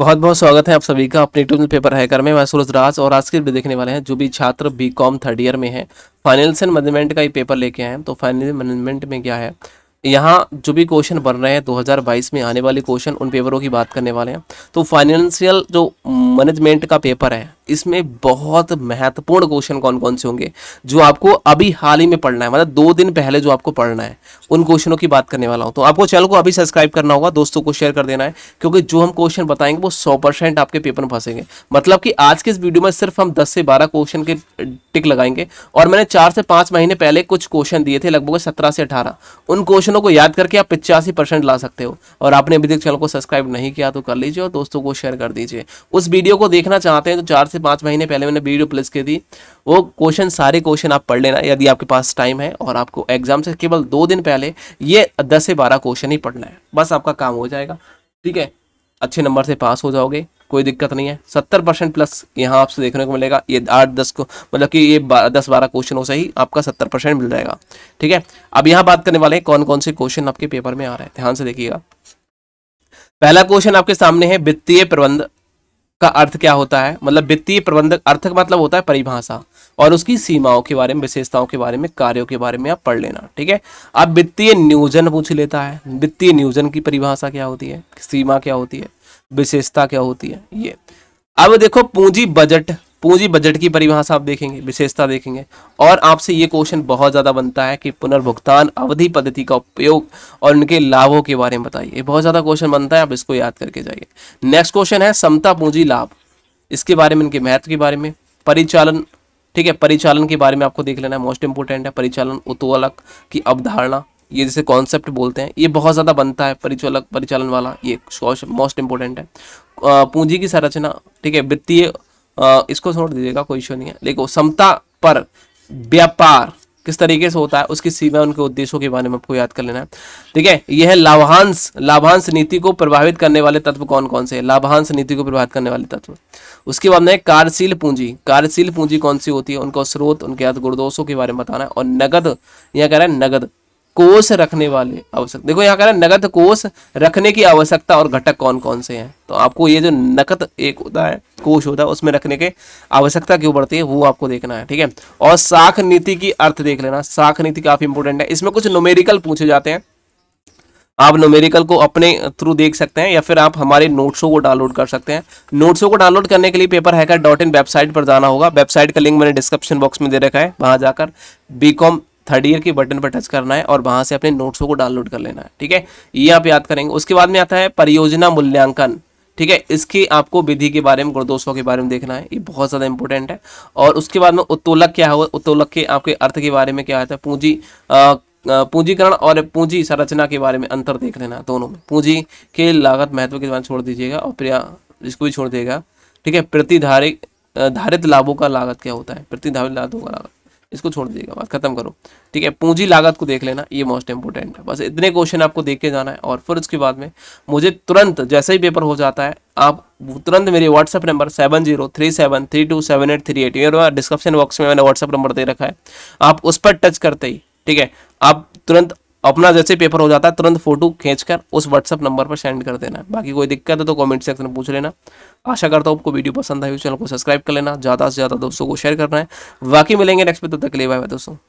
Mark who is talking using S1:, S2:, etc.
S1: बहुत बहुत स्वागत है आप सभी का अपने ट्यूबल पेपर हैकर में मैं सूरज राज और आज के भी देखने वाले हैं जो भी छात्र बी कॉम थर्ड ईयर में है फाइनेंस एंड मैनेजमेंट का ही पेपर लेके आए हैं तो फाइनेंस मैनेजमेंट में क्या है यहाँ जो भी क्वेश्चन बन रहे हैं 2022 में आने वाले क्वेश्चन उन पेपरों की बात करने वाले हैं तो फाइनेंशियल जो मैनेजमेंट का पेपर है इसमें बहुत महत्वपूर्ण क्वेश्चन कौन कौन से होंगे जो आपको अभी हाल ही में पढ़ना है मतलब दो दिन पहले जो आपको पढ़ना है उन क्वेश्चनों की बात करने वाला हूं तो आपको चैनल को अभी सब्सक्राइब करना होगा दोस्तों को शेयर कर देना है क्योंकि जो हम क्वेश्चन बताएंगे वो सौ आपके पेपर में फंसेंगे मतलब कि आज के इस वीडियो में सिर्फ हम दस से बारह क्वेश्चन के टिक लगाएंगे और मैंने चार से पांच महीने पहले कुछ क्वेश्चन दिए थे लगभग सत्रह से अठारह उन क्वेश्चनों को याद करके आप पिचासी ला सकते हो और आपने अभी तक चैनल को सब्सक्राइब नहीं किया तो कर लीजिए और दोस्तों को शेयर कर दीजिए उस वीडियो को देखना चाहते हैं तो चार से से पाँच महीने पहले मैंने बी डी प्लस की थी वो क्वेश्चन सारे क्वेश्चन आप पढ़ लेना यदि आपके पास टाइम है और आपको एग्जाम से केवल दो दिन पहले ये दस से बारह क्वेश्चन ही पढ़ना है बस आपका काम हो जाएगा ठीक है अच्छे नंबर से पास हो जाओगे कोई दिक्कत नहीं है सत्तर परसेंट प्लस यहाँ आपसे देखने को मिलेगा ये आठ दस को मतलब कि ये बा, दस बारह क्वेश्चन हो सही आपका सत्तर परसेंट मिल जाएगा ठीक है अब यहाँ बात करने वाले हैं कौन कौन से क्वेश्चन आपके पेपर में आ रहे हैं ध्यान से देखिएगा पहला क्वेश्चन आपके सामने है वित्तीय प्रबंध का अर्थ क्या होता है मतलब वित्तीय प्रबंधक अर्थ का मतलब होता है परिभाषा और उसकी सीमाओं के बारे में विशेषताओं के बारे में कार्यों के बारे में आप पढ़ लेना ठीक है अब वित्तीय नियोजन पूछ लेता है वित्तीय नियोजन की परिभाषा क्या होती है सीमा क्या होती है विशेषता क्या होती है ये अब देखो पूंजी बजट पूंजी बजट की परिभाषा आप देखेंगे विशेषता देखेंगे और आपसे ये क्वेश्चन बहुत ज़्यादा बनता है कि पुनर्भुगतान अवधि पद्धति का उपयोग और उनके लाभों के बारे में बताइए ये बहुत ज़्यादा क्वेश्चन बनता है आप इसको याद करके जाइए नेक्स्ट क्वेश्चन है समता पूंजी लाभ इसके बारे में इनके महत्व के बारे में परिचालन ठीक है परिचालन के बारे में आपको देख लेना है मोस्ट इंपोर्टेंट है परिचालन उत्तोलक की अवधारणा ये जैसे कॉन्सेप्ट बोलते हैं ये बहुत ज़्यादा बनता है परिचालक परिचालन वाला ये मोस्ट इंपोर्टेंट है पूंजी की संरचना ठीक है वित्तीय इसको छोड़ दीजिएगा कोई इशू नहीं है देखो समता पर व्यापार किस तरीके से होता है उसकी सीमा उनके उद्देश्यों के बारे में आपको याद कर लेना है ठीक है यह लाभांश लाभांश नीति को प्रभावित करने वाले तत्व कौन कौन से लाभांश नीति को प्रभावित करने वाले तत्व उसके बाद में कार्यशील पूंजी कार्यशील पूंजी कौन सी होती है उनका स्रोत उनके याद गुणदोषों के बारे में बताना है और नगद यह कह रहा है नगद कोष रखने वाले आवश्यक देखो यहाँ कह रहा है नगद कोष रखने की आवश्यकता और घटक कौन कौन से हैं तो आपको ये जो नकद एक होता है कोष होता है उसमें रखने के आवश्यकता क्यों बढ़ती है वो आपको देखना है ठीक है और साख नीति की अर्थ देख लेना साख नीति काफी इंपोर्टेंट है इसमें कुछ नोमेरिकल पूछे जाते हैं आप नोमेरिकल को अपने थ्रू देख सकते हैं या फिर आप हमारे नोट्सों को डाउनलोड कर सकते हैं नोट्सों को डाउनलोड करने के लिए paper hacker dot in website पर जाना होगा वेबसाइट का लिंक मैंने डिस्क्रिप्शन बॉक्स में दे रखा है वहां जाकर बीकॉम थर्ड ईयर के बटन पर टच करना है और वहाँ से अपने नोट्सों को डाउनलोड कर लेना है ठीक है ये आप याद करेंगे उसके बाद में आता है परियोजना मूल्यांकन ठीक है इसकी आपको विधि के बारे में गुणदोषों के बारे में देखना है ये बहुत ज़्यादा इंपॉर्टेंट है और उसके बाद में उत्तोलक क्या हुआ उत्तोलक के आपके अर्थ के बारे में क्या आता है पूंजी पूंजीकरण और पूंजी संरचना के बारे में अंतर देख लेना दोनों में पूंजी के लागत महत्व के बारे में छोड़ दीजिएगा और प्रया इसको भी छोड़ देगा ठीक है प्रतिधारित धारित लाभों का लागत क्या होता है प्रतिधारित लाभों का लागत इसको छोड़ दीजिएगा बस खत्म करो ठीक है पूंजी लागत को देख लेना ये मोस्ट इंपोर्टेंट है बस इतने क्वेश्चन आपको देख के जाना है और फिर उसके बाद में मुझे तुरंत जैसे ही पेपर हो जाता है आप तुरंत मेरे WhatsApp number seven zero three seven three two seven eight three eight ये डिस्क्रिप्शन बॉक्स में मैंने व्हाट्सअप नंबर दे रखा है आप उस पर टच करते ही ठीक है आप तुरंत अपना जैसे पेपर हो जाता है तुरंत फोटो खींचकर उस व्हाट्सअप नंबर पर सेंड कर देना बाकी कोई दिक्कत है तो कॉमेंट सेक्शन में पूछ लेना आशा करता हूँ आपको वीडियो पसंद आई चैनल को सब्सक्राइब कर लेना ज़्यादा से ज़्यादा दोस्तों को शेयर करना है बाकी मिलेंगे नेक्स्ट में तब तक के लिए बाय बाय दोस्तों